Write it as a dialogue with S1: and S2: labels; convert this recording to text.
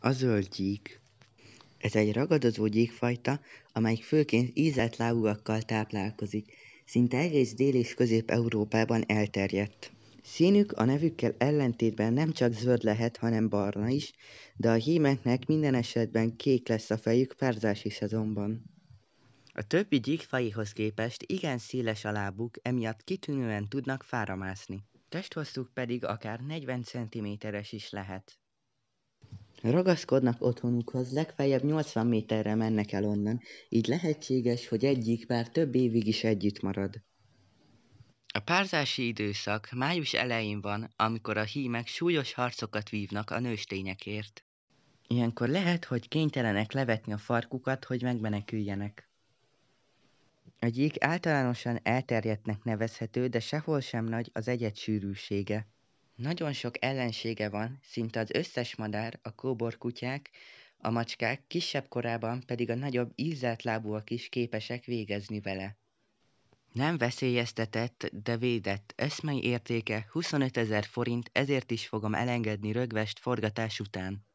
S1: A zöld gyík Ez egy ragadozó gyíkfajta, amelyik főként ízelt lábúakkal táplálkozik. Szinte egész Dél- és Közép-Európában elterjedt. Színük a nevükkel ellentétben nem csak zöld lehet, hanem barna is, de a hímeknek minden esetben kék lesz a fejük párzási szezonban. A többi gyíkfajihoz képest igen széles a lábuk, emiatt kitűnően tudnak fáramászni. Testhosszuk pedig akár 40 cm-es is lehet. Ragaszkodnak otthonukhoz, legfeljebb 80 méterre mennek el onnan, így lehetséges, hogy egyik pár több évig is együtt marad. A párzási időszak május elején van, amikor a hímek súlyos harcokat vívnak a nőstényekért. Ilyenkor lehet, hogy kénytelenek levetni a farkukat, hogy megmeneküljenek. Egyik általánosan elterjedtnek nevezhető, de sehol sem nagy az egyet sűrűsége. Nagyon sok ellensége van, szinte az összes madár, a kóborkutyák, a macskák, kisebb korában pedig a nagyobb ízelt lábúak is képesek végezni vele. Nem veszélyeztetett, de védett. Eszmei értéke 25 ezer forint, ezért is fogom elengedni rögvest forgatás után.